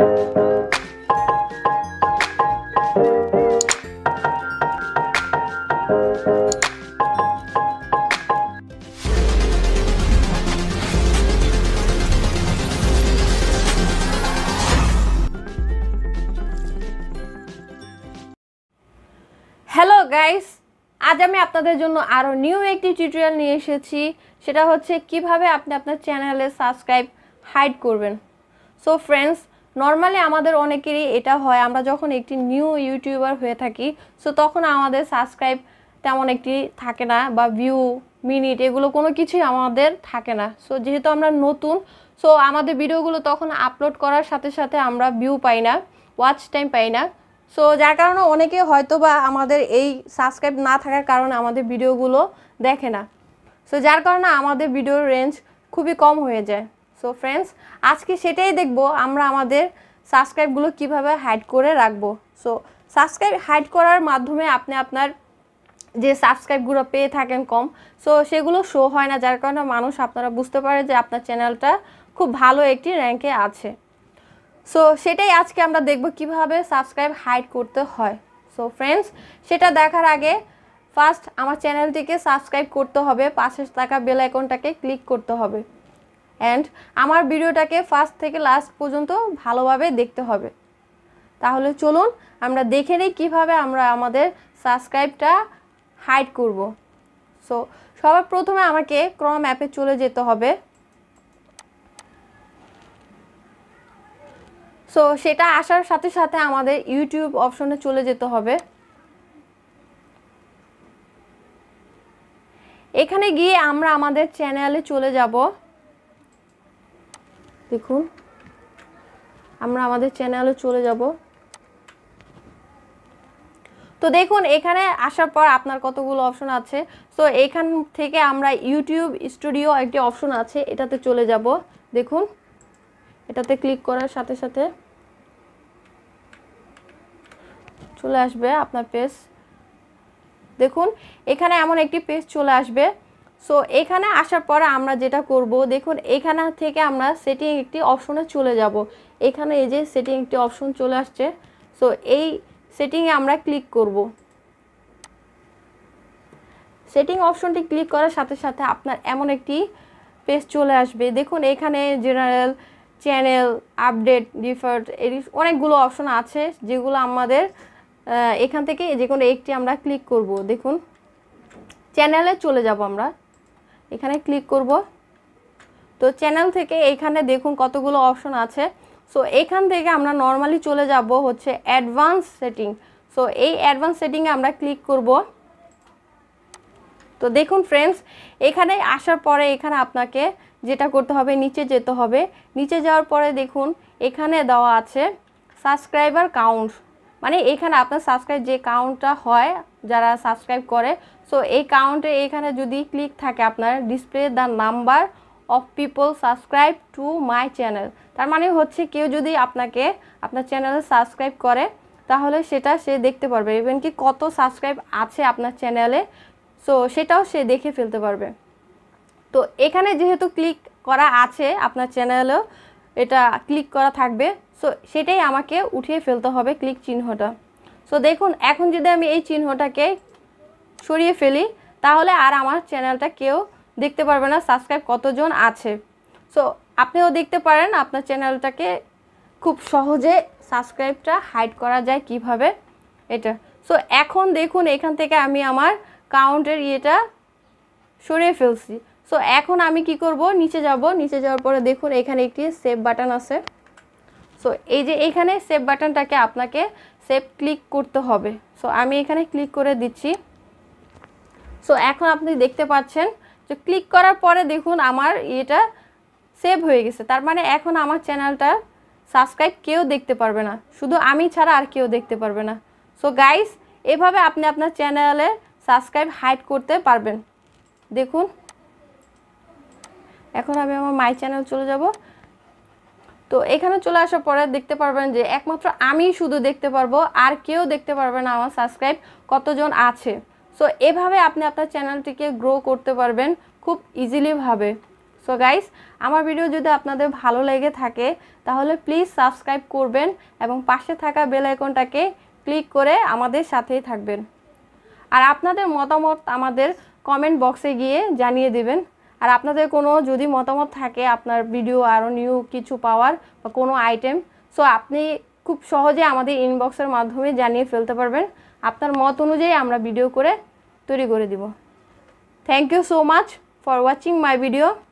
hello guys আজ আমি আপনাদের জন্য আরও নিউ একটি টিউটোরিয়াল নিয়ে এসেছি সেটা হচ্ছে কিভাবে আপনি আপনার চ্যানেলে সাবস্ক্রাইব হাইড করবেন সো ফ্রেন্ডস নর্মালি আমাদের অনেকেরই এটা হয় আমরা যখন একটি নিউ ইউটিউবার হয়ে থাকি সো তখন আমাদের সাবস্ক্রাইব তেমন একটি থাকে না বা ভিউ মিনিট এগুলো কোনো কিছুই আমাদের থাকে না সো যেহেতু আমরা নতুন সো আমাদের ভিডিওগুলো তখন আপলোড করার সাথে সাথে আমরা ভিউ পাই না ওয়াচ টাইম পাই না সো যার কারণে অনেকে হয়তো বা আমাদের এই সাবস্ক্রাইব না থাকার কারণে আমাদের ভিডিওগুলো দেখে না সো যার কারণে আমাদের ভিডিওর রেঞ্জ খুবই কম হয়ে যায় সো ফ্রেন্ডস আজকে সেটাই দেখব আমরা আমাদের সাবস্ক্রাইবগুলো কিভাবে হাইড করে রাখবো সো সাবস্ক্রাইব হাইড করার মাধ্যমে আপনি আপনার যে সাবস্ক্রাইবগুলো পেয়ে থাকেন কম সো সেগুলো শো হয় না যার কারণে মানুষ আপনারা বুঝতে পারে যে আপনার চ্যানেলটা খুব ভালো একটি র্যাঙ্কে আছে সো সেটাই আজকে আমরা দেখব কিভাবে সাবস্ক্রাইব হাইড করতে হয় সো ফ্রেন্ডস সেটা দেখার আগে ফার্স্ট আমার চ্যানেলটিকে সাবস্ক্রাইব করতে হবে পাশে থাকা বেল আইকনটাকে ক্লিক করতে হবে অ্যান্ড আমার ভিডিওটাকে ফার্স্ট থেকে লাস্ট পর্যন্ত ভালোভাবে দেখতে হবে তাহলে চলুন আমরা দেখে নিই কীভাবে আমরা আমাদের সাবস্ক্রাইবটা হাইড করব সো সবার প্রথমে আমাকে ক্রম অ্যাপে চলে যেতে হবে সো সেটা আসার সাথে সাথে আমাদের ইউটিউব অপশনে চলে যেতে হবে এখানে গিয়ে আমরা আমাদের চ্যানেলে চলে যাব দেখুন আমরা আমাদের চ্যানেলে চলে যাব তো দেখুন এখানে আসার পর আপনার কতগুলো অপশন আছে তো এখান থেকে আমরা ইউটিউব স্টুডিও একটি অপশন আছে এটাতে চলে যাব দেখুন এটাতে ক্লিক করার সাথে সাথে চলে আসবে আপনার পেজ দেখুন এখানে এমন একটি পেজ চলে আসবে সো এখানে আসার পরে আমরা যেটা করব দেখুন এখানে থেকে আমরা সেটিং একটি অপশনে চলে যাব এখানে এই যে সেটিং একটি অপশন চলে আসছে সো এই সেটিংয়ে আমরা ক্লিক করব সেটিং অপশনটি ক্লিক করার সাথে সাথে আপনার এমন একটি পেজ চলে আসবে দেখুন এখানে জেনারেল চ্যানেল আপডেট ডিফার্ট এর অনেকগুলো অপশন আছে যেগুলো আমাদের এখান থেকে যে কোনো একটি আমরা ক্লিক করব দেখুন চ্যানেলে চলে যাব আমরা এখানে ক্লিক করব তো চ্যানেল থেকে এখানে দেখুন কতগুলো অপশন আছে সো এখান থেকে আমরা নর্মালি চলে যাব হচ্ছে অ্যাডভান্স সেটিং সো এই অ্যাডভান্স সেটিংয়ে আমরা ক্লিক করব তো দেখুন ফ্রেন্ডস এখানে আসার পরে এখানে আপনাকে যেটা করতে হবে নিচে যেতে হবে নিচে যাওয়ার পরে দেখুন এখানে দেওয়া আছে সাবস্ক্রাইবার কাউন্ট মানে এখানে আপনার সাবস্ক্রাইব যে কাউন্টটা হয় যারা সাবস্ক্রাইব করে সো এই কাউন্টে এখানে যদি ক্লিক থাকে আপনার display the number of people subscribe to my channel তার মানে হচ্ছে কেউ যদি আপনাকে আপনার চ্যানেলে সাবস্ক্রাইব করে তাহলে সেটা সে দেখতে পারবে ইভেন কি কত সাবস্ক্রাইব আছে আপনার চ্যানেলে সো সেটাও সে দেখে ফেলতে পারবে তো এখানে যেহেতু ক্লিক করা আছে আপনার চ্যানেলেও এটা ক্লিক করা থাকবে সো সেটাই আমাকে উঠিয়ে ফেলতে হবে ক্লিক চিহ্নটা সো দেখুন এখন যদি আমি এই চিহ্নটাকে সরিয়ে ফেলি তাহলে আর আমার চ্যানেলটা কেউ দেখতে পারবে না সাবস্ক্রাইব কতজন আছে সো আপনিও দেখতে পারেন আপনার চ্যানেলটাকে খুব সহজে সাবস্ক্রাইবটা হাইড করা যায় কিভাবে এটা সো এখন দেখুন এখান থেকে আমি আমার কাউন্টের ইয়েটা সরিয়ে ফেলছি সো এখন আমি কি করব নিচে যাব নিচে যাওয়ার পরে দেখুন এখানে একটি সেভ বাটন আছে সো এই যে এইখানে সেভ বাটনটাকে আপনাকে সেভ ক্লিক করতে হবে সো আমি এখানে ক্লিক করে দিচ্ছি সো এখন আপনি দেখতে পাচ্ছেন যে ক্লিক করার পরে দেখুন আমার এটা সেভ হয়ে গেছে তার মানে এখন আমার চ্যানেলটা সাবস্ক্রাইব কেউ দেখতে পারবে না শুধু আমি ছাড়া আর কেউ দেখতে পারবে না সো গাইস এভাবে আপনি আপনার চ্যানেলে সাবস্ক্রাইব হাইড করতে পারবেন দেখুন এখন আমি আমার মাই চ্যানেল চলে যাব তো এখানে চলে আসার পরে দেখতে পারবেন যে একমাত্র আমি শুধু দেখতে পারবো আর কেউ দেখতে পারবে না আমার সাবস্ক্রাইব কতজন আছে সো এভাবে আপনি আপনার চ্যানেলটিকে গ্রো করতে পারবেন খুব ইজিলিভাবে সো গাইস আমার ভিডিও যদি আপনাদের ভালো লেগে থাকে তাহলে প্লিজ সাবস্ক্রাইব করবেন এবং পাশে থাকা বেল আইকনটাকে ক্লিক করে আমাদের সাথেই থাকবেন আর আপনাদের মতামত আমাদের কমেন্ট বক্সে গিয়ে জানিয়ে দেবেন আর আপনাদের কোনো যদি মতামত থাকে আপনার ভিডিও আরও নিউ কিছু পাওয়ার বা কোনো আইটেম সো আপনি খুব সহজে আমাদের ইনবক্সের মাধ্যমে জানিয়ে ফেলতে পারবেন আপনার মত অনুযায়ী আমরা ভিডিও করে তৈরি করে দিব thank you so much for watching my video